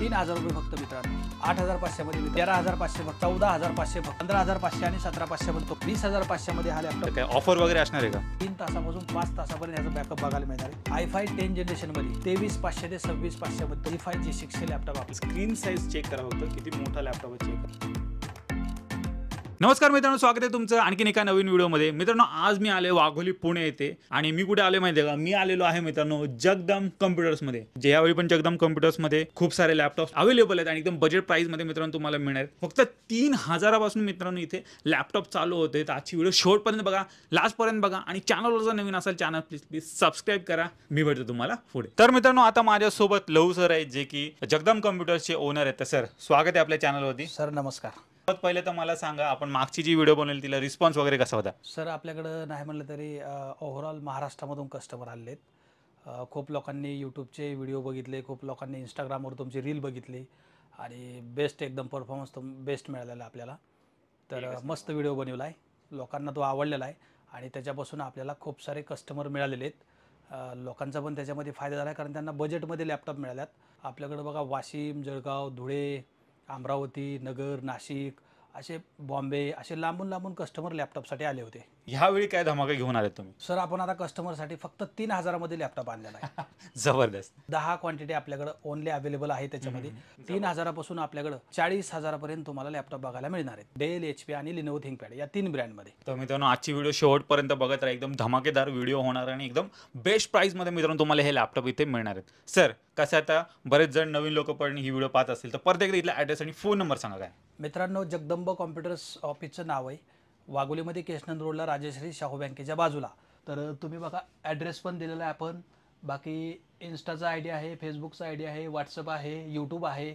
तीन हजार रुपये फक्त मित्रांनो आठ हजार पाचशेमध्ये तेरा हजार पाचशे भक्त चौदा हजार पाचशे पंधरा हजार पाचशे आणि सतरा पाचशे वीस हजार पाचशेमध्ये हा लॅपटॉप काय ऑफर वगैरे असणार आहे का तीन तासापासून पाच तासापर्यंत याचा बॅकअप बघायला मिळणार आहे आय फाय टेन जनरेशनमध्ये तेवीस पाचशे ते सव्वीस पाचशेमध्ये फाय जी सिक्स लॅपटॉप आपण स्क्रीन साईज चेक करा होतं किती मोठा लॅपटॉप चेक नमस्कार मित्रांनो स्वागत आहे तुमचं आणखीन एका नवीन व्हिडिओमध्ये मित्रांनो आज मी आले वाघोली पुणे येथे आणि मी कुठे आले माहिती का मी आलेलो आहे मित्रांनो जगदम कम्प्युटर्समध्ये जे यावेळी पण जगदम कम्प्युटर्समध्ये खूप सारे लॅपटॉप अवेलेबल आहेत आणि एकदम बजेट मध्ये मित्रांनो तुम्हाला मिळणार फक्त तीन हजारापासून मित्रांनो इथे लॅपटॉप चालू होते तर आजची व्हिडिओ पर्यंत बघा लास्ट पर्यंत बघा आणि चॅनलवर जर नवीन असेल चॅनल प्लीज प्लीज सबस्क्राईब करा मी भेटतो तुम्हाला पुढे तर मित्रांनो आता माझ्यासोबत लहू सर आहेत जे की जगदम चे ओनर आहेत सर स्वागत आहे आपल्या चॅनलवरती सर नमस्कार सर्वात पहिले तर मला सांगा आपण मागची जी व्हिडिओ बनवली तिला रिस्पॉन्स वगैरे कसा होता सर आपल्याकडं नाही म्हणलं तरी ओव्हरऑल महाराष्ट्रामधून कस्टमर आले खूप लोकांनी यूट्यूबचे व्हिडिओ बघितले खूप लोकांनी इंस्टाग्रामवर तुमची रील बघितली आणि बेस्ट एकदम परफॉर्मन्स तुम बेस्ट मिळालेला आपल्याला तर मस्त व्हिडिओ बनवला आहे लोकांना तो आवडलेला आहे आणि त्याच्यापासून आपल्याला खूप सारे कस्टमर मिळालेले आहेत लोकांचा पण त्याच्यामध्ये फायदा झाला आहे कारण त्यांना बजेटमध्ये लॅपटॉप मिळाल्यात आपल्याकडं बघा वाशिम जळगाव धुळे अमरावती नगर नाशिक असे बॉम्बे असे लांबून लांबून कस्टमर लॅपटॉपसाठी आले होते ह्यावेळी काय धमाका घेऊन आले तुम्ही सर आपण आता कस्टमरसाठी फक्त तीन हजारामध्ये लॅपटॉप आणलेला आहे जबरदस्त दहा क्वांटिटी आपल्याकडे ओनली अवेलेबल आहे त्याच्यामध्ये तीन हजारापासून आपल्याकडे चाळीस हजारापर्यंत तुम्हाला लॅपटॉप बघायला मिळणार आहे डेल एच पी आणि लिनोव थिंकपॅड या तीन ब्रँडमध्ये तर मित्रांनो आजची व्हिडिओ शेवटपर्यंत बघत राहा एकदम धमाकेदार व्हिडिओ होणार आणि एकदम बेस्ट मध्ये मित्रांनो तुम्हाला हे लॅपटॉप इथे मिळणार आहेत सर कसं आता बरेच जण नवीन लोक पण ही व्हिडिओ पाहत असतील तर परत एकदा इथला ॲड्रेस आणि फोन नंबर सांगा काय मित्रांनो जगदंब कॉम्प्युटर्स ऑफिसचं नाव आहे वाघोलीमध्ये केशनंद रोडला राजश्री शाहू बँकेच्या बाजूला तर तुम्ही बघा ॲड्रेस पण दिलेला आहे आपण बाकी इन्स्टाचा आय डी आहे फेसबुकचा आय डी आहे व्हॉट्सअप आहे यूट्यूब आहे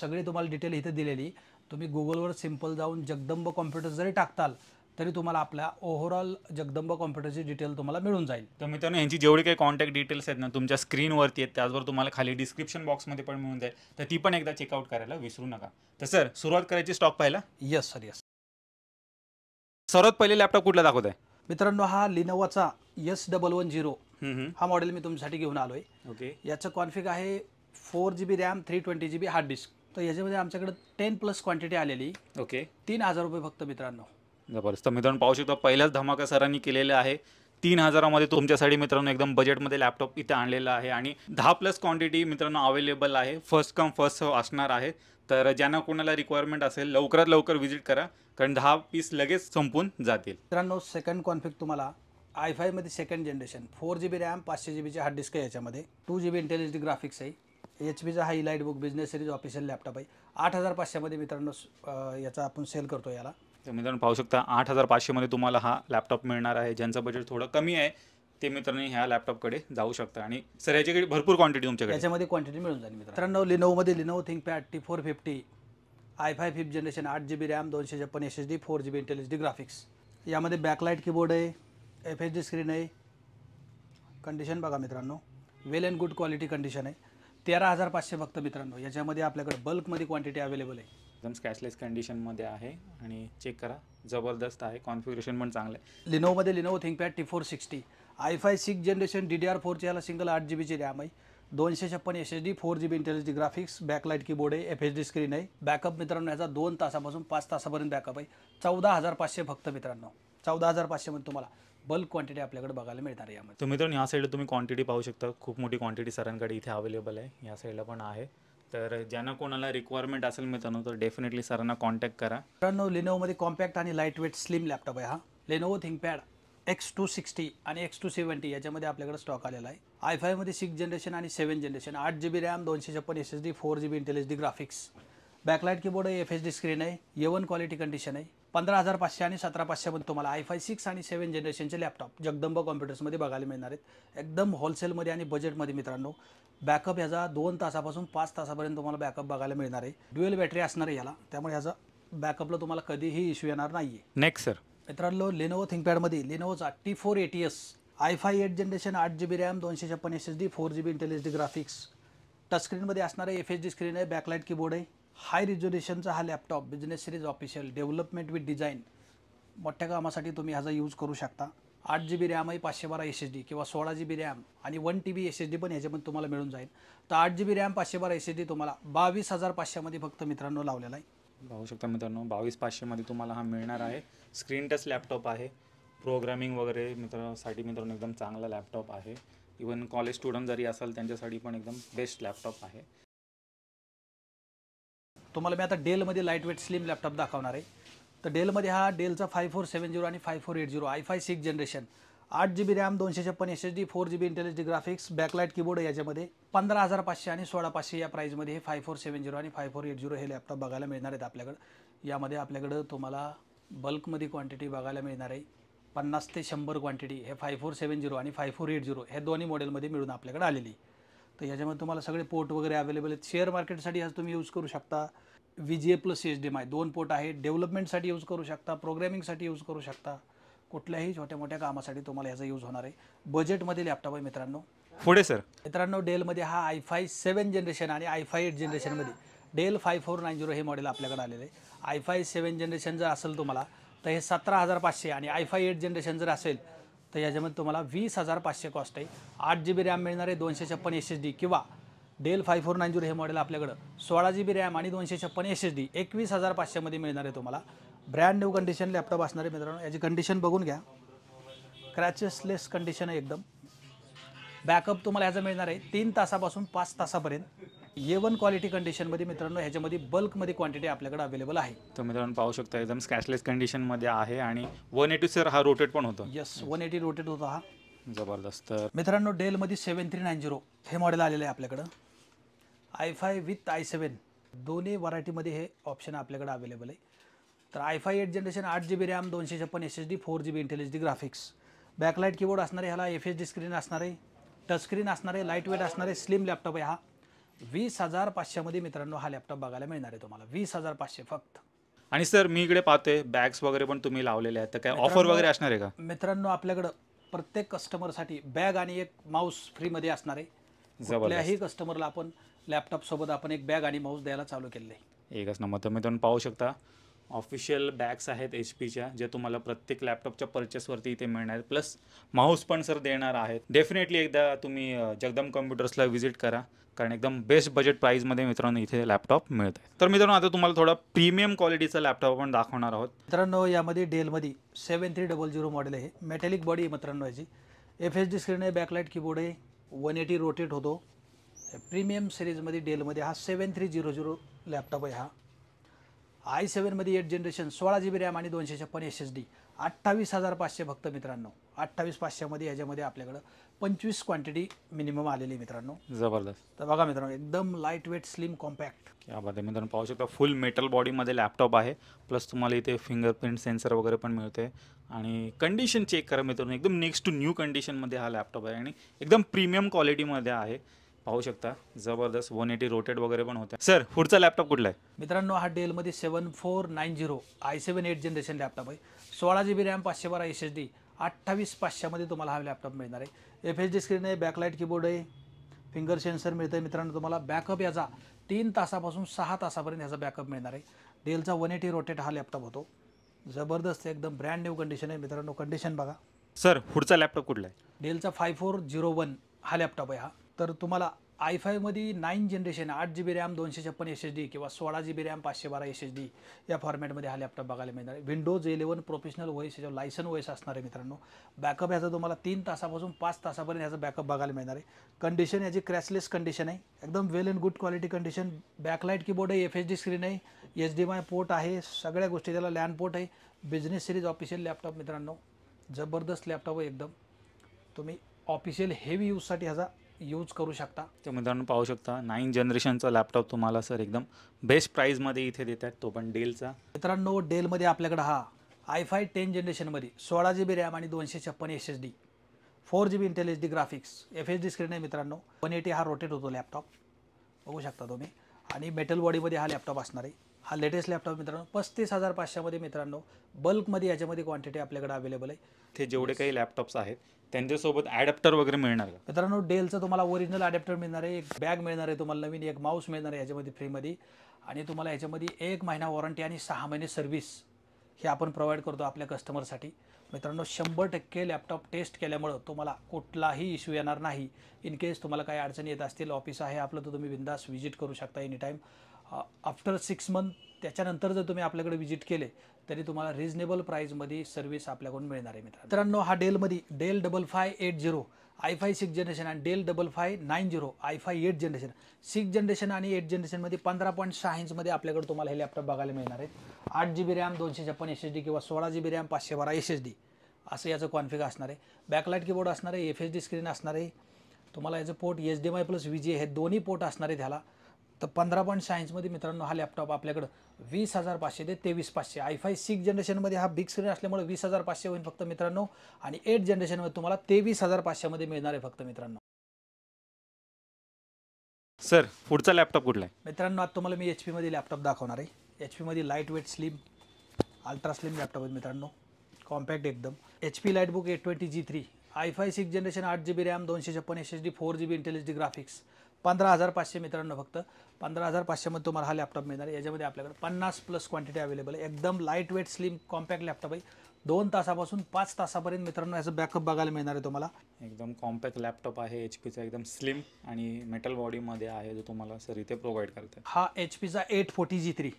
सगळी तुम्हाला डिटेल इथे दिलेली तुम्ही गुगलवर सिम्पल जाऊन जगदंब कॉम्प्युटर जरी टाकताल तरी तुम्हाला आपला ओव्हरऑल जगदंब कॉम्प्युटरची डिटेल तुम्हाला मिळून जाईल तर मित्रांनो यांची जेवढी काही कॉन्टॅक्ट डिटेल्स आहेत ना तुमच्या स्क्रीनवरती आहेत त्याचबरोबर तुम्हाला खाली डिस्क्रिप्शन बॉक्समध्ये पण मिळून जाईल तर ती पण एकदा चेकआउट करायला विसरू नका तर सर सुरुवात करायची स्टॉक पाहिला यस सर यस सर्वात पहिले लॅपटॉप कुठला दाखवतोय मित्रांनो हा लिनोवाचा एस डबल वन झिरो हा मॉडेल मी तुमच्यासाठी घेऊन आलोय ओके याचं कॉन्फिग आहे four G B RAM three twenty G B hard disk तर याच्यामध्ये आमच्याकडे टेन प्लस क्वांटिटी आलेली ओके तीन हजार रुपये फक्त मित्रांनो जबरदस्त मित्रांनो पाहू शकतो पहिल्याच धमाका सरांनी केलेला आहे तीन हजारामध्ये तुमच्यासाठी मित्रांनो एकदम बजेटमध्ये लॅपटॉप इथे आणलेला आहे आणि दहा प्लस क्वांटिटी मित्रांनो अवेलेबल आहे फर्स्ट कम फर्स्ट असणार आहे तर ज्यांना कोणाला रिक्वायरमेंट असेल लवकरात लवकर व्हिजिट करा कारण दहा पीस लगेच संपून जातील मित्रांनो सेकंड कॉन्फ्लिक तुम्हाला आय फायमध्ये second generation four G B RAM पाचशे जी बीची हार्ड डिस्क आहे याच्यामध्ये two G B intelligent graphics आहे एच पीचा हा EliteBook business series official laptop आहे आठ हजार पाचशेमध्ये मित्रांनो याचा आपण सेल करतो याला तर मित्रांनो पाहू शकता आठ हजार पाचशेमध्ये तुम्हाला हा लॅपटॉप मिळणार आहे ज्यांचं बजेट थोडं कमी आहे ते मित्रांनी ह्या लॅपटॉपकडे जाऊ शकता आणि सर याच्याकडे भरपूर क्वांटिटी तुमच्याकडे याच्यामध्ये क्वांटिटी मिळून जाईल मित्रांनो लिनोमध्ये लिनो ThinkPad T four fifty I five fifth generation आठ जी बी रॅम दोनशे छप्पन S S D four G B Intel D graphics यामध्ये बॅकलाईट कीबोर्ड आहे एफ एच डी स्क्रीन आहे कंडिशन बघा मित्रांनो well and good quality condition आहे तेरा हजार पाचशे फक्त मित्रांनो याच्यामध्ये आपल्याकडे बल्कमध्ये क्वांटिटी अवेलेबल आहे एकदम स्कॅशलेस कंडिशनमध्ये आहे आणि चेक करा जबरदस्त आहे कॉन्फिगरेशन पण चांगलं आहे लिनोमध्ये Lenovo ThinkPad T four sixty I five six generation D D R फोरची याला सिंगल आठ जी बीची रॅम आहे दोनशे छप्पन S S D four G B इंटेलिजी ग्राफिक्स बॅकलाईट कीबोर्ड आहे एफ एच डी स्क्रीन आहे बॅकअप मित्रांनो ह्याचा दोन तासापासून पाच तासापर्यंत बॅकअप आहे चौदा हजार पाचशे फक्त मित्रांनो चौदा हजार पाचशेमध्ये तुम्हाला बल्क क्वांटिटी आपल्याकडे बघायला मिळणार आहे यामध्ये तर मित्रांनो या साईडला तुम्ही क्वांटिटी पाहू शकता खूप मोठी क्वांटिटी सरांकडे इथे अवेलेबल आहे या साईडला पण आहे तर ज्यांना कोणाला रिक्वायरमेंट असेल मी त्यांना तर डेफिनेटली सरांना कॉन्टॅक्ट करा मित्रांनो लिनोमध्ये कॉम्पॅक्ट आणि लाईट वेट स्लिम लॅपटॉप आहे हा Lenovo ThinkPad X two sixty आणि एक्स टू सेव्हन्टी याच्यामध्ये आपल्याकडे स्टॉक आलेला आहे आय फायमध्ये सिक्स जनरेशन आणि सेवन जनरेशन आठ जी बी रॅम दोनशे छप्पन S S D four G B इंटेलिजी डी ग्राफिक्स बॅकलाईट कीबोर्ड आहे एफ एच डी स्क्रीन आहे येवन क्वालिटी कंडिशन आहे पंधरा हजार पाचशे आणि सतरा पाचशेमध्ये तुम्हाला आय फाय सिक्स आणि सेवन जनरेशनचे लॅपटॉप जगदंब कॉम्प्युटर्समध्ये बघायला मिळणार आहेत एकदम होलसेलमध्ये आणि बजेटमध्ये मित्रांनो बॅकअप ह्याचा दोन तासापासून पाच तासापर्यंत तुम्हाला बॅकअप बघायला मिळणार आहे ड्युएल बॅटरी असणार आहे याला त्यामुळे ह्याचा बॅकअपला तुम्हाला कधीही इश्यू येणार नाही आहे नेक्स्ट सर मित्रांनो लिनोवो थिंकपॅडमध्ये लिनोवोचा T four eighty S I five eight generation आठ जी बी रॅम दोनशे छप्पन S S D four G B इंटेलिजी ग्राफिक्स डी ग्राफिक्स टचस्क्रीनमध्ये आहे एफ एच डी स्क्रीन आहे बॅकलाईट कीबोर्ड आहे हाय रिझोल्युशनचा हा laptop business series official development with design मोठ्या कामासाठी तुम्ही ह्याचा यूज करू शकता आठ जी बी रॅम आहे पाचशे बारा एस एस डी किंवा सोळा जी बी रॅम आणि one T B S S D पण ह्याच्यामध्ये तुम्हाला मिळून जाईल तर आठ जी बी रॅम पाचशे बारा एस एस डी तुम्हाला बावीस हजार पाचशेमध्ये फक्त मित्रांनो लावलेला आहे पाहू शकता मित्रांनो बावीस पाचशेमध्ये तुम्हाला हा मिळणार आहे स्क्रीन टच लॅपटॉप आहे प्रोग्रामिंग वगैरे मित्रांसाठी मित्रांनो एकदम चांगला लॅपटॉप आहे इवन कॉलेज स्टुडंट जरी असाल त्यांच्यासाठी पण एकदम बेस्ट लॅपटॉप आहे तुम्हाला मी आता डेलमध्ये लाईट वेट स्लिम लॅपटॉप दाखवणार आहे तर डेलमध्ये हा डेलचा फाय फोर सेवन झिरो आणि five four eight zero I five six generation आठ जी बी रॅम दोनशे छप्पन S S D four G B इंटेलिजी ग्राफिक्स बॅकलाईट कीबोर्ड याच्यामध्ये पंधरा हजार पाचशे आणि सोळा पाचशे या प्राईजमध्ये हे फाय फोर सेवन झिरो आणि फाय फोर एट झिरो हे लॅपटॉप बघायला मिळणार आहेत आपल्याकडं यामध्ये आपल्याकडं तुम्हाला बल्कमध्ये क्वांटिटी बघायला मिळणार आहे पन्नास ते शंभर क्वांटिटी हे फाय फोर सेवन झिरो आणि फाय फोर एट झिरो हे दोन्ही मॉडेलमध्ये मिळून आपल्याकडे आलेली तर याच्यामध्ये तुम्हाला सगळे पोर्ट वगैरे अवेलेबल आहेत शेअर मार्केटसाठी आज तुम्ही यूज करू शकता V G A plus HDMI दोन पोर्ट आहे डेव्हलपमेंटसाठी यूज करू शकता प्रोग्रॅमिंगसाठी यूज करू शकता कुठल्याही छोट्या मोठ्या कामासाठी तुम्हाला ह्याचा यूज होणार आहे बजेटमध्ये लॅपटॉप आहे मित्रांनो पुढे सर मित्रांनो डेलमध्ये हा आय फाय सेवन जनरेशन आणि आय फाय एट जनरेशनमध्ये Dell five four nine zero हे मॉडेल आपल्याकडे आलेलं आहे आय फाय सेवन जनरेशन जर असेल तुम्हाला तर हे सतरा हजार पाचशे आणि आय फाय एट जनरेशन जर असेल तर याच्यामध्ये तुम्हाला वीस हजार पाचशे कॉस्ट आहे आठ जी बी रॅम मिळणार आहे दोनशे छप्पन एस एस डी किंवा Dell five four nine zero हे मॉडेल आपल्याकडं सोळा जी बी रॅम आणि दोनशे छप्पन एस एस डी एकवीस हजार पाचशेमध्ये मिळणार आहे तुम्हाला ब्रँड न्यू कंडिशन लॅपटॉप असणार आहे मित्रांनो याची कंडिशन बघून घ्या क्रॅचेसलेस कंडिशन आहे एकदम बॅकअप तुम्हाला ह्याचा मिळणार आहे तीन तासापासून पाच तासापर्यंत ये वन क्वालिटी कंडिशनमध्ये मित्रांनो ह्याच्यामध्ये बल्कमध्ये क्वांटिटी आपल्याकडे अवेलेबल आहे तर मित्रांनो पाहू शकता एकदम स्कॅशलेस कंडिशनमध्ये आहे आणि वन एटी सर हा रोटेट पण होतो यस वन एटी रोटेट होता हा जबरदस्त मित्रांनो डेलमध्ये सेवन थ्री नाईन झिरो हे मॉडेल आलेलं आहे आपल्याकडं I five with I seven दोन्ही व्हरायटीमध्ये हे ऑप्शन आपल्याकडे अवेलेबल आहे तर आय फाय एट जनरेशन आठ जी बी रॅम दोनशे छप्पन S S D four G B Intel H D graphics backlight keyboard असणारे ह्याला एफ एस डी स्क्रीन असणार आहे टचस्क्रीन असणार आहे लाईट वेट असणार स्लिम लॅपटॉप आहे हा वीस हजार पाचशेमध्ये मित्रांनो हा लॅपटॉप बघायला मिळणार आहे तुम्हाला वीस हजार पाचशे फक्त आणि सर मी इकडे पाहतोय बॅग्स वगैरे पण तुम्ही लावलेले आहेत तर काय ऑफर वगैरे असणार आहे का मित्रांनो आपल्याकडं प्रत्येक कस्टमरसाठी बॅग आणि एक माऊस फ्रीमध्ये असणार आहे कुठल्याही कस्टमरला आपण लॅपटॉपसोबत आपण एक बॅग आणि माऊस द्यायला चालू केलेलं आहे एकच नंबर तुम्ही तुम्ही पाहू शकता ऑफिशियल बॅग्स आहेत एच पीच्या ज्या तुम्हाला प्रत्येक लॅपटॉपच्या परचेसवरती इथे मिळणार प्लस माऊस पण सर देणार आहेत डेफिनेटली एकदा तुम्ही जगदम कम्प्युटर्सला व्हिजिट करा कारण एकदम बेस्ट बजेट प्राईजमध्ये मित्रांनो इथे लॅपटॉप मिळत आहे तर मित्रांनो आता तुम्हाला थोडा प्रीमियम क्वालिटीचा लॅपटॉप आपण दाखवणार आहोत मित्रांनो यामध्ये डेलमध्ये seven three double zero model आहे मेटॅलिक बॉडी आहे मित्रांनो याची एफ एच डी स्क्रीन आहे बॅकलाईट कीबोर्ड आहे वन एटी रोटेट होतो प्रीमियम सिरीजमध्ये डेलमध्ये हा seven three zero zero laptop आहे हा आय सेवनमध्ये एट जनरेशन सोळा जी बी रॅम आणि दोनशे छप्पन एस एस डी अठ्ठावीस हजार पाचशे फक्त मित्रांनो अठ्ठावीस पाचशेमध्ये ह्याच्यामध्ये आपल्याकडं पंचवीस क्वांटिटी मिनिमम आलेली मित्रांनो जबरदस्त तर बघा मित्रांनो एकदम लाईट वेट स्लिम कॉम्पॅक्ट यामध्ये मित्रांनो पाहू शकता फुल मेटल बॉडीमध्ये लॅपटॉप आहे प्लस तुम्हाला इथे फिंगरप्रिंट सेन्सर वगैरे पण मिळते आणि कंडिशन चेक करा मित्रांनो एकदम नेक्स्ट टू न्यू कंडिशनमध्ये हा लॅपटॉप आहे आणि एकदम प्रीमियम क्वालिटीमध्ये आहे पाहू शकता जबरदस्त वन एटी रोटेट वगैरे पण होत्या सर पुढचा लॅपटॉप कुठला आहे मित्रांनो हा डेलमध्ये seven four nine zero I seven eight generation laptop आहे सोळा जी बी रॅम पाचशे बारा एस एस डी अठ्ठावीस पाचशेमध्ये तुम्हाला हा लॅपटॉप मिळणार आहे एफ एच डी स्क्रीन आहे बॅकलाईट कीबोर्ड आहे फिंगर सेन्सर मिळतं आहे मित्रांनो तुम्हाला बॅकअप याचा तीन तासापासून सहा तासापर्यंत याचा बॅकअप मिळणार आहे डेलचा वन एटी रोटेट हा लॅपटॉप होतो जबरदस्त एकदम ब्रँड न्यू कंडिशन आहे मित्रांनो कंडिशन बघा सर पुढचा लॅपटॉप कुठला आहे डेलचा फाय फोर झिरो वन हा लॅपटॉप आहे हा तर तुम्हाला आय फायमध्ये नाईन जनरेशन आठ जी बी रॅम दोनशे छप्पन एस एच डी किंवा सोळा जी बी रॅम पाचशे बारा एस एच डी या फॉर्मॅटमध्ये हा लॅपटॉप बघायला मिळणार आहे विंडोज इलेवन प्रोफेशनल वॉईस याच्यावर लायसन वॉईस असणार आहे मित्रांनो बॅकअप ह्याचा तुम्हाला तीन तासापासून पाच तासापर्यंत ह्याचा बॅकअप बघायला मिळणार आहे कंडिशन याची क्रॅशलेस कंडिशन आहे एकदम well and good quality condition backlight keyboard आहे एफ एच डी स्क्रीन आहे एच डी माय पोर्ट आहे सगळ्या गोष्टी त्याला लँड पोर्ट आहे बिझनेस सिरीज ऑफिशियल लॅपटॉप मित्रांनो जबरदस्त लॅपटॉप आहे एकदम तुम्ही ऑफिशियल हेवी यूजसाठी ह्याचा यूज करू शकता ते मित्रांनो पाहू शकता नाईन जनरेशनचा लॅपटॉप तुम्हाला सर एकदम बेस्ट प्राईजमध्ये इथे देत आहेत तो पण डेलचा मित्रांनो डेलमध्ये आपल्याकडे हा आय फाय टेन जनरेशनमध्ये सोळा जी बी रॅम आणि दोनशे छप्पन S S D four G B Intel H D graphics F H D screen आहे मित्रांनो वन एटी हा रोटेट होतो लॅपटॉप बघू शकता तुम्ही आणि मेटल बॉडीमध्ये हा लॅपटॉप असणार आहे हा लेटेस्ट लॅपटॉप मित्रांनो पस्तीस हजार पाचशेमध्ये मित्रांनो बल्कमध्ये याच्यामध्ये क्वांटिटी आपल्याकडे अवेलेबल आहे ते जेवढे काही लॅपटॉप्स आहेत त्यांच्यासोबत ॲडॅप्टर वगैरे मिळणार आहे मित्रांनो डेलचं तुम्हाला ओरिजिनल ॲडॅप्टर मिळणार आहे एक बॅग मिळणार आहे तुम्हाला नवीन एक माऊस मिळणार आहे याच्यामध्ये फ्रीमध्ये आणि तुम्हाला याच्यामध्ये एक महिना वॉरंटी आणि सहा महिने सर्व्हिस हे आपण प्रोव्हाइड करतो आपल्या कस्टमरसाठी मित्रांनो शंभर टक्के लॅपटॉप टेस्ट केल्यामुळं तुम्हाला कुठलाही इश्यू येणार नाही इन केस तुम्हाला काही अडचणी येत असतील ऑफिस आहे आपलं तर तुम्ही बिंदास व्हिजिट करू शकता any time after six month त्याच्यानंतर जर तुम्ही आपल्याकडे विजिट केले तरी तुम्हाला रिजनेबल प्राईजमध्ये सर्व्हिस आपल्याकडून मिळणार आहे मित्रांनो मित्रांनो हा डेलमध्ये Dell double five eight zero I five six generation आणि Dell double five nine zero I five eight generation six generation आणि एट जनरेशनमध्ये पंधरा पॉईंट सहा इंचमध्ये आपल्याकडे तुम्हाला हे लॅपटॉप बघायला मिळणार आहे आठ जी बी रॅम दोनशे छप्पन एस एस डी किंवा सोळा जी बी रॅम पाचशे बारा एस एस डी असं याचं कॉन्फिग असणार आहे बॅकलाईट कीबोर्ड असणार आहे एफ एस डी स्क्रीन असणार आहे तुम्हाला याचं port HDMI plus V G हे दोन्ही पोर्ट असणार आहे त्याला तर पंधरा पॉईंट मध्ये मित्रांनो हा लॅपटॉप आपल्याकडं वीस हजार पाचशे ते तेवीस पाचशे फाय सिक्स जनरेशनमध्ये हा बिग स्क्रीन असल्यामुळे वीस हजार पाचशे होईल फक्त मित्रांनो आणि एट जनरेशनमध्ये तुम्हाला तेवीस हजार पाचशेमध्ये मिळणार आहे फक्त मित्रांनो सर पुढचा लॅपटॉप कुठला आहे मित्रांनो आज तुम्हाला मी एच पीमध्ये लॅपटॉप दाखवणार आहे एच पीमध्ये lightweight slim ultra slim laptop आहे मित्रांनो कॉम्पॅक्ट एकदम H P EliteBook eight twenty G three I five six generation आठ जी बी रॅम दोनशे छप्पन S S D four G B इंटेलिजी ग्राफिक्स पंधरा हजार पाचशे मित्रांनो फक्त पंधरा हजार पाचशेमध्ये तुम्हाला हा लॅपटॉप मिळणार आहे याच्यामध्ये आपल्याकडे पन्नास प्लस क्वांटिटी अवेलेबल आहे एकदम lightweight slim compact laptop आहे दोन तासापासून पाच तासापर्यंत मित्रांनो याचं बॅकअप बघायला मिळणार आहे तुम्हाला एकदम कॉम्पॅक्ट लॅपटॉप आहे एच पीचा एकदम स्लिम आणि मेटल बॉडीमध्ये आहे जो तुम्हाला सर इथे प्रोव्हाइड करते हा एच पीचा eight forty G three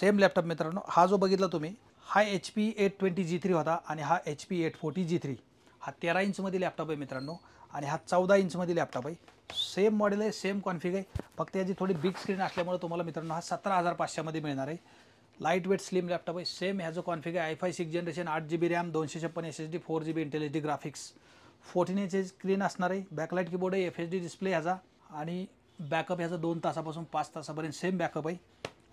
same laptop मित्रांनो हा जो बघितला तुम्ही हा H P eight twenty G three होता आणि हा H P eight forty G three हा तेरा इंचमध्ये लॅपटॉप आहे मित्रांनो आणि हा चौदा इंचमध्ये लॅपटॉप आहे सेम मॉडेल आहे सेम कॉन्फिग आहे फक्त याची थोडी बिग स्क्रीन असल्यामुळे तुम्हाला मित्रांनो हा सतरा हजार पाचशेमध्ये मिळणार आहे लाईट वेट स्लिम लॅपटॉप आहे सेम ह्याचं कॉन्फिग आहे आय फाय सिक्स जनरेशन आठ जी बी रॅम दोनशे छप्पन S S D four G B Intel H D graphics fourteen H screen असणार आहे बॅकलाईट कीबोर्ड आहे एफ एच डी डिस्प्ले ह्याचा आणि बॅकअप ह्याचा दोन तासापासून पाच तासापर्यंत सेम बॅकअप आहे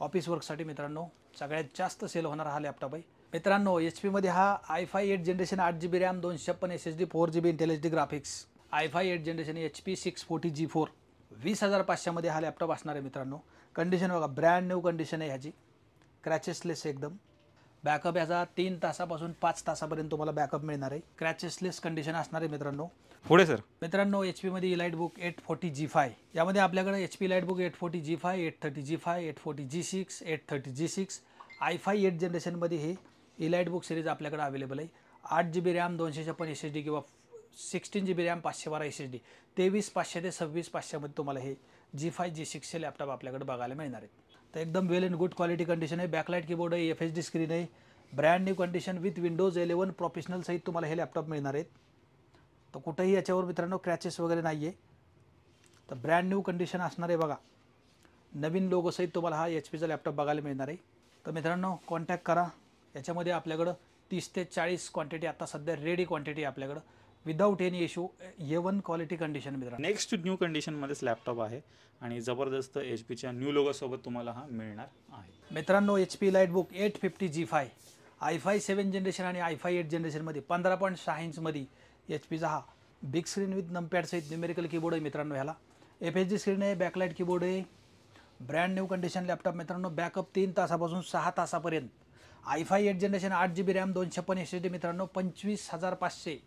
ऑफिस वर्कसाठी मित्रांनो सगळ्यात जास्त सेल होणारा हा लॅपटॉप आहे मित्रांनो एच पीमध्ये हा आय फाय एट जनरेशन आठ जी बी रॅम दोनशे छप्पन S S D four G B Intel H D graphics I five eight generation H P six forty G four वीस हजार पाचशेमध्ये हा लॅपटॉप असणार आहे मित्रांनो कंडिशन बघा ब्रँड न्यू कंडिशन आहे ह्याची क्रॅचेसलेस एकदम बॅकअप ह्याचा तीन तासापासून पाच तासापर्यंत तुम्हाला बॅकअप मिळणार आहे क्रॅचेसलेस कंडिशन असणार आहे मित्रांनो पुढे सर मित्रांनो एच पीमध्ये EliteBook eight forty G five यामध्ये आपल्याकडे H P EliteBook eight forty G five eight thirty G five eight forty G six eight thirty G six I five eight जनरेशनमध्ये हे EliteBook series आपल्याकडे available आहे आठ G B RAM दोनशे छप्पन S S D किंवा sixteen G B RAM पाचशे बारा एस एस डी तेवीस पाचशे ते सव्वीस पाचशेमध्ये तुम्हाला हे जी फाय जी सिक्सचे लॅपटॉप आपल्याकडे बघायला मिळणार आहेत तर एकदम well and good quality condition आहे बॅकलाईट कीबोर्ड आहे एफ एच डी स्क्रीन आहे brand new condition with Windows eleven professional सहित तुम्हाला हे लॅपटॉप मिळणार आहेत तर कुठंही याच्यावर मित्रांनो क्रॅचेस वगैरे नाही आहे तर ब्रँड न्यू कंडिशन असणार आहे बघा नवीन लोगोसहित तुम्हाला हा एच पीचा लॅपटॉप बघायला मिळणार आहे तर मित्रांनो कॉन्टॅक्ट करा याच्यामध्ये आपल्याकडं तीस ते चाळीस क्वांटिटी आता सध्या रेडी क्वांटिटी आपल्याकडं without any issue A one quality condition मित्रांनो नेक्स्ट न्यू कंडिशनमध्येच लॅपटॉप आहे आणि जबरदस्त एच पीच्या न्यू लोगोसोबत तुम्हाला हा मिळणार आहे मित्रांनो H P EliteBook eight fifty G five I five seven generation आणि आय फाय एट जनरेशनमध्ये पंधरा पॉईंट सहा इंचमध्ये एच पीचा हा बिग स्क्रीन विथ नमपॅडसहित न्युमेरिकल कीबोर्ड आहे मित्रांनो ह्याला एफ एच जी स्क्रीन आहे बॅकलाईट कीबोर्ड आहे ब्रँड न्यू कंडिशन लॅपटॉप मित्रांनो बॅकअप तीन तासापासून सहा तासापर्यंत आय फाय एट जनरेशन आठ जी बी रॅम दोनशे पण एस एच डी मित्रांनो पंचवीस हजार पाचशे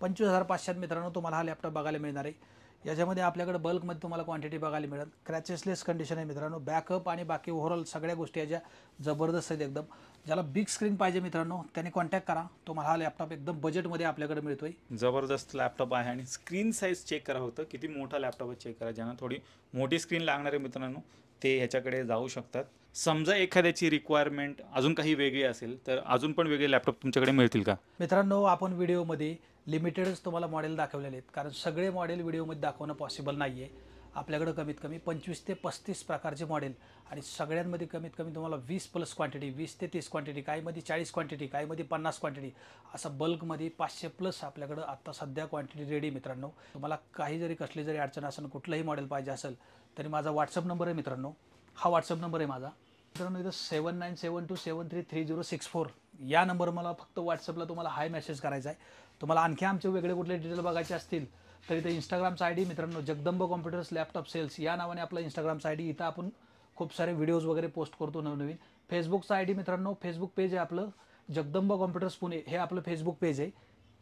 पंचवीस हजार पाचशेत मित्रांनो तुम्हाला हा लॅपटॉप बघायला मिळणार आहे याच्यामध्ये आपल्याकडे बल्कमध्ये तुम्हाला क्वांटिटी बघायला मिळेल क्रॅचेसलेस कंडिशन आहे मित्रांनो बॅकअप आणि बाकी ओव्हरऑल सगळ्या गोष्टी याच्या जबरदस्त आहेत एकदम ज्याला बिग स्क्रीन पाहिजे मित्रांनो त्याने कॉन्टॅक्ट करा तुम्हाला हा लॅपटॉप एकदम बजेटमध्ये आपल्याकडे मिळतोय जबरदस्त लॅपटॉप आहे आणि स्क्रीन साईज चेक करा होतं किती मोठा लॅपटॉप चेक करा ज्यांना थोडी मोठी स्क्रीन लागणार आहे मित्रांनो ते ह्याच्याकडे जाऊ शकतात समजा एखाद्याची रिक्वायरमेंट अजून काही वेगळी असेल तर अजून पण वेगळे लॅपटॉप तुमच्याकडे मिळतील का मित्रांनो आपण व्हिडिओमध्ये लिमिटेडच तुम्हाला मॉडेल दाखवलेले आहेत कारण सगळे मॉडेल व्हिडिओमध्ये दाखवणं पॉसिबल नाही आहे आपल्याकडं कमीत कमी पंचवीस ते पस्तीस प्रकारचे मॉडेल आणि सगळ्यांमध्ये कमीत कमी तुम्हाला वीस प्लस क्वांटिटी वीस ते तीस क्वांटिटी काहीमध्ये चाळीस क्वांटिटी काहीमध्ये पन्नास क्वांटिटी असं बल्कमध्ये पाचशे प्लस आपल्याकडं आत्ता सध्या क्वांटिटी रेडी मित्रांनो तुम्हाला काही जरी कसली जरी अडचण असेल कुठलंही मॉडेल पाहिजे असेल तरी माझा व्हॉट्सअप नंबर आहे मित्रांनो हा व्हॉट्सअप नंबर आहे माझा मित्रांनो इथं seven nine seven two seven three three zero six four या नंबर मला फक्त व्हॉट्सअपला तुम्हाला हाय मेसेज करायचा आहे तुम्हाला आणखी आमचे वेगळे कुठले डिटेल बघायचे असतील तर इथे इंस्टाग्रामचा आय डी मित्रांनो जगदंब कॉम्प्युटर्स लॅपटॉप सेल्स या नावाने आपला इंस्टाग्रामचा आय डी इथं आपण खूप सारे व्हिडिओज वगैरे पोस्ट करतो नवनवीन फेसबुकचा आय डी मित्रांनो फेसबुक पेज आहे आपलं जगदंब कॉम्प्युटर्स पुणे हे आपलं फेसबुक पेज आहे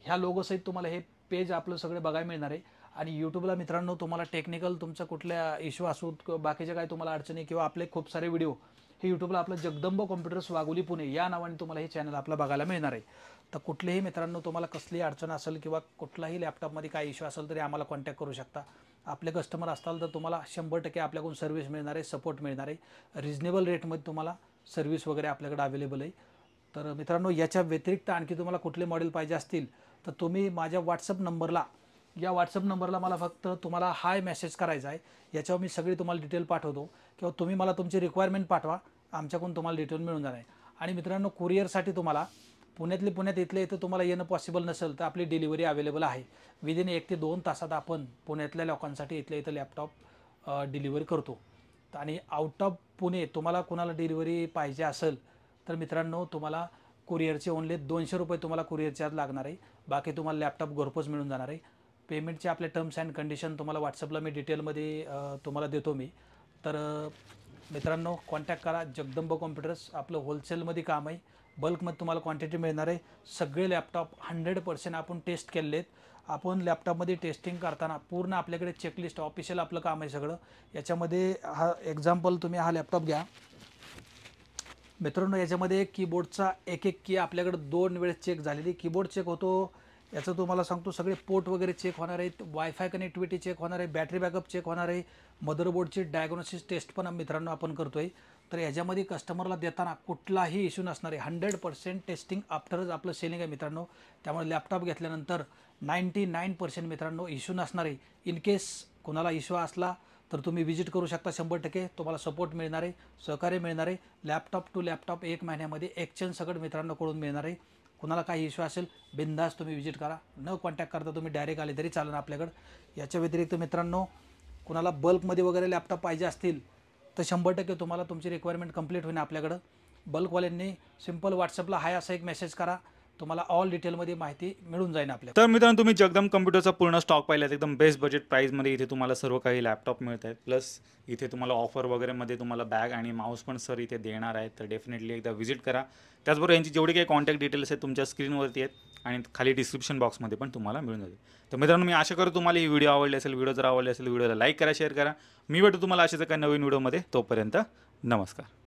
ह्या लोगोसहित तुम्हाला हे पेज आपलं सगळं बघायला मिळणार आहे आणि यूट्यूबला मित्रांनो तुम्हाला टेक्निकल तुमचा कुठल्या इश्यू असू किंवा बाकीच्या काय तुम्हाला अडचणी किंवा आपले खूप सारे व्हिडिओ हे यूट्यूबला आपलं जगदंब कॉम्प्युटर्स वागुली पुणे या नावाने तुम्हाला हे चॅनल आपलं बघायला मिळणार आहे तर कुठलेही मित्रांनो तुम्हाला कसली अडचण असेल किंवा कुठलाही लॅपटॉपमध्ये काही इश्यू असेल तरी आम्हाला कॉन्टॅक्ट करू शकता आपले कस्टमर असाल तर तुम्हाला शंभर टक्के आपल्याकडून सर्व्हिस मिळणार आहे सपोर्ट मिळणार आहे रिजनेबल रेटमध्ये तुम्हाला सर्व्हिस वगैरे आपल्याकडे अवेलेबल आहे तर मित्रांनो याच्या व्यतिरिक्त आणखी तुम्हाला कुठले मॉडेल पाहिजे असतील तर तुम्ही माझ्या व्हॉट्सअप नंबरला या व्हॉट्सअप नंबरला मला फक्त तुम्हाला हाय मेसेज करायचा आहे याच्यावर मी सगळी तुम्हाला डिटेल पाठवतो किंवा तुम्ही मला तुमची रिक्वायरमेंट पाठवा आमच्याकडून तुम्हाला डिटेल मिळून जाणार आहे आणि मित्रांनो कुरिअरसाठी तुम्हाला पुण्यातले पुण्यात इथले इथं तुम्हाला येणं पॉसिबल नसेल तर आपली डिलिव्हरी अवेलेबल आहे विदिन एक ते दोन तासात आपण पुण्यातल्या लोकांसाठी इथल्या इथं लॅपटॉप डिलिव्हरी करतो आणि आउट ऑफ पुणे तुम्हाला कुणाला डिलिव्हरी पाहिजे असेल तर मित्रांनो तुम्हाला कुरिअरचे ओनली दोनशे रुपये तुम्हाला कुरिअर चार्ज लागणार आहे बाकी तुम्हाला लॅपटॉप घरपोच मिळून जाणार आहे पेमेंटचे आपले टर्म्स अँड कंडिशन तुम्हाला व्हॉट्सअपला मी डिटेलमध्ये तुम्हाला देतो मी तर मित्रांनो कॉन्टॅक्ट करा जगदंब कॉम्प्युटर्स आपलं होलसेलमध्ये काम आहे बल्कमध्ये तुम्हाला क्वांटिटी मिळणार आहे सगळे लॅपटॉप हंड्रेड पर्सेंट आपण टेस्ट केलेले आहेत आपण लॅपटॉपमध्ये टेस्टिंग करताना पूर्ण आपल्याकडे चेकलिस्ट ऑफिशियल आपलं काम आहे सगळं याच्यामध्ये हा एक्झाम्पल तुम्ही हा लॅपटॉप घ्या मित्रांनो याच्यामध्ये कीबोर्डचा एक एक की आपल्याकडे दोन वेळेस चेक झालेली कीबोर्ड चेक होतो याचं तुम्हाला सांगतो सगळे पोर्ट वगैरे चेक होणार आहेत वायफाय कनेक्टिव्हिटी चेक होणार आहे बॅटरी बॅकअप चेक होणार आहे मदरबोर्डची डायग्नोसिस टेस्ट पण मित्रांनो आपण करतोय तर याच्यामध्ये कस्टमरला देताना कुठलाही इश्यू आहे हंड्रेड पर्सेंट टेस्टिंग आफ्टरच आपलं सेलिंग आहे मित्रांनो त्यामुळे लॅपटॉप घेतल्यानंतर नाईंटी नाईन पर्सेंट मित्रांनो इश्यू नसणारे इन केस कोणाला इश्यू असला तर तुम्ही विजिट करू शकता शंभर टक्के तुम्हाला सपोर्ट मिळणार आहे सहकार्य आहे लॅपटॉप टू लॅपटॉप एक महिन्यामध्ये एक्सचेंज सगळं मित्रांनो मिळणार आहे कुणाला काही इश्यू असेल बिंदास तुम्ही विजिट करा न कॉन्टॅक्ट करता तुम्ही डायरेक्ट आले तरी चालेल आपल्याकडं याच्या व्यतिरिक्त मित्रांनो कुणाला बल्कमध्ये वगैरे लॅपटॉप पाहिजे असतील तर शंभर टक्के तुम्हाला तुमची रिक्वायरमेंट कंप्लीट होईल आपल्याकडं बल्कवाल्यांनी सिम्पल व्हॉट्सअपला हाय असा एक मेसेज करा तुम्हाला ऑल डिटेलमध्ये माहिती मिळून जाईल आपल्या तर मित्रांनो तुम्ही जगदम कम्प्युटरचा पूर्ण स्टॉक पाहिलात एकदम बेस्ट बजेट प्राईजमध्ये इथे तुम्हाला सर्व काही लॅपटॉप मिळत आहेत प्लस इथे तुम्हाला ऑफर वगैरेमध्ये तुम्हाला बॅग आणि माऊस पण सर इथे देणार आहेत तर डेफिनेटली एकदा व्हिजिट करा त्याचबरोबर यांची जेवढी काही कॉन्टॅक्ट डिटेल्स आहेत तुमच्या स्क्रीनवरती आहेत आणि खाली डिस्क्रिप्शन बॉक्समध्ये पण तुम्हाला मिळून जाईल तर मित्रांनो मी आशा करतो तुम्हाला ही व्हिडिओ आवडली असेल व्हिडिओ जर आवडली असेल व्हिडिओला लाईक करा शेअर करा मी भेटतो तुम्हाला अशाच काही नवीन व्हिडिओमध्ये तोपर्यंत नमस्कार